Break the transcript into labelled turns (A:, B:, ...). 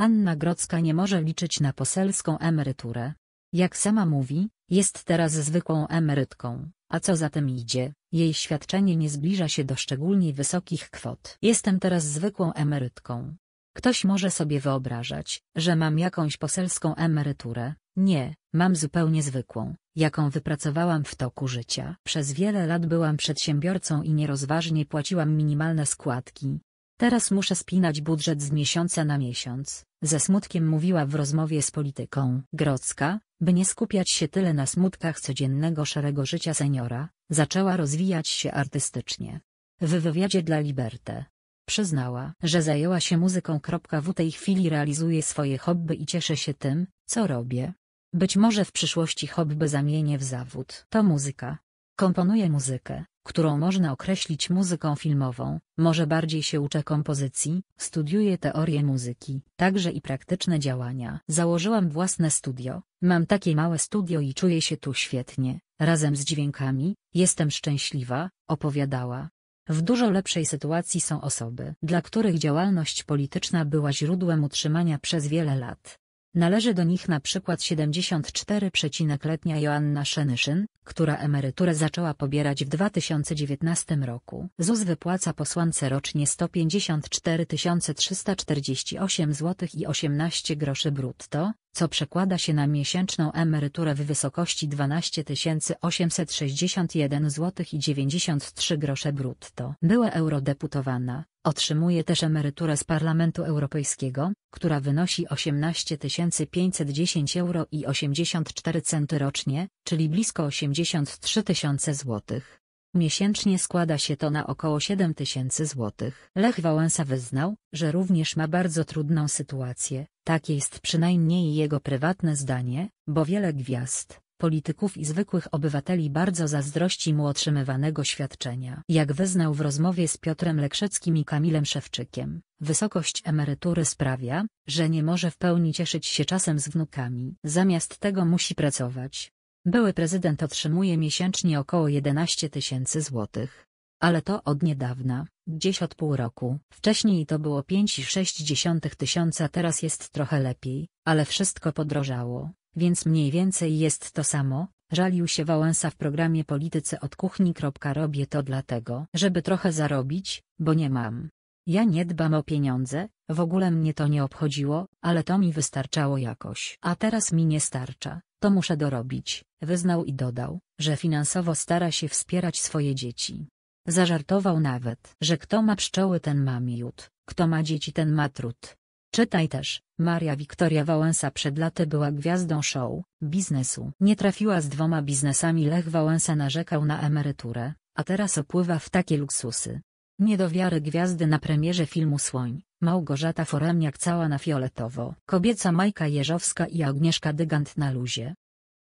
A: Anna Grodzka nie może liczyć na poselską emeryturę. Jak sama mówi, jest teraz zwykłą emerytką, a co za tym idzie, jej świadczenie nie zbliża się do szczególnie wysokich kwot. Jestem teraz zwykłą emerytką. Ktoś może sobie wyobrażać, że mam jakąś poselską emeryturę. Nie, mam zupełnie zwykłą, jaką wypracowałam w toku życia. Przez wiele lat byłam przedsiębiorcą i nierozważnie płaciłam minimalne składki. Teraz muszę spinać budżet z miesiąca na miesiąc. Ze smutkiem mówiła w rozmowie z polityką Grodzka, by nie skupiać się tyle na smutkach codziennego szarego życia seniora, zaczęła rozwijać się artystycznie. W wywiadzie dla Liberte przyznała, że zajęła się muzyką. W tej chwili realizuje swoje hobby i cieszę się tym, co robię. Być może w przyszłości hobby zamienię w zawód. To muzyka. Komponuję muzykę, którą można określić muzyką filmową, może bardziej się uczę kompozycji, studiuję teorię muzyki, także i praktyczne działania. Założyłam własne studio, mam takie małe studio i czuję się tu świetnie, razem z dźwiękami, jestem szczęśliwa, opowiadała. W dużo lepszej sytuacji są osoby, dla których działalność polityczna była źródłem utrzymania przez wiele lat. Należy do nich na przykład 74-letnia Joanna Szenyszyn, która emeryturę zaczęła pobierać w 2019 roku. ZUS wypłaca posłance rocznie 154 348 zł i 18 groszy brutto, co przekłada się na miesięczną emeryturę w wysokości 12 861 zł i 93 grosze brutto. Była eurodeputowana, Otrzymuje też emeryturę z Parlamentu Europejskiego, która wynosi 18 510 euro i 84 centy rocznie, czyli blisko 83 tysiące złotych. Miesięcznie składa się to na około 7 tysięcy złotych. Lech Wałęsa wyznał, że również ma bardzo trudną sytuację, tak jest przynajmniej jego prywatne zdanie, bo wiele gwiazd, polityków i zwykłych obywateli bardzo zazdrości mu otrzymywanego świadczenia. Jak wyznał w rozmowie z Piotrem Lekrzeckim i Kamilem Szewczykiem, wysokość emerytury sprawia, że nie może w pełni cieszyć się czasem z wnukami. Zamiast tego musi pracować. Były prezydent otrzymuje miesięcznie około 11 tysięcy złotych. Ale to od niedawna, gdzieś od pół roku. Wcześniej to było 5,6 tysiąca teraz jest trochę lepiej, ale wszystko podrożało więc mniej więcej jest to samo, żalił się Wałęsa w programie Polityce od kuchni. Robię to dlatego, żeby trochę zarobić, bo nie mam. Ja nie dbam o pieniądze, w ogóle mnie to nie obchodziło, ale to mi wystarczało jakoś. A teraz mi nie starcza, to muszę dorobić, wyznał i dodał, że finansowo stara się wspierać swoje dzieci. Zażartował nawet, że kto ma pszczoły ten ma miód, kto ma dzieci ten ma trud. Czytaj też, Maria Wiktoria Wałęsa przed laty była gwiazdą show, biznesu. Nie trafiła z dwoma biznesami Lech Wałęsa narzekał na emeryturę, a teraz opływa w takie luksusy. Nie do wiary gwiazdy na premierze filmu Słoń, Małgorzata Foremniak cała na fioletowo. Kobieca Majka Jeżowska i Agnieszka Dygant na luzie.